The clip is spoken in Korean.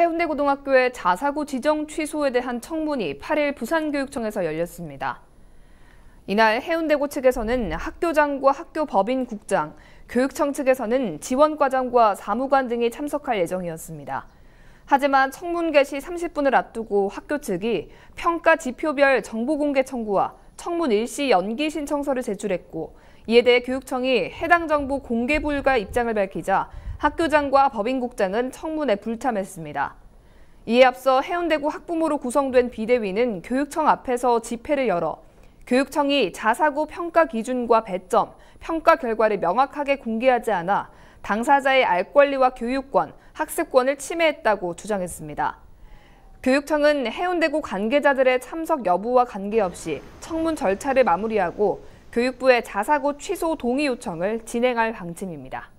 해운대고등학교의 자사고 지정 취소에 대한 청문이 8일 부산교육청에서 열렸습니다. 이날 해운대고 측에서는 학교장과 학교 법인 국장, 교육청 측에서는 지원과장과 사무관 등이 참석할 예정이었습니다. 하지만 청문 개시 30분을 앞두고 학교 측이 평가 지표별 정보 공개 청구와 청문 일시 연기 신청서를 제출했고 이에 대해 교육청이 해당 정보 공개 불가 입장을 밝히자 학교장과 법인국장은 청문에 불참했습니다. 이에 앞서 해운대구 학부모로 구성된 비대위는 교육청 앞에서 집회를 열어 교육청이 자사고 평가 기준과 배점, 평가 결과를 명확하게 공개하지 않아 당사자의 알 권리와 교육권, 학습권을 침해했다고 주장했습니다. 교육청은 해운대구 관계자들의 참석 여부와 관계없이 청문 절차를 마무리하고 교육부의 자사고 취소 동의 요청을 진행할 방침입니다.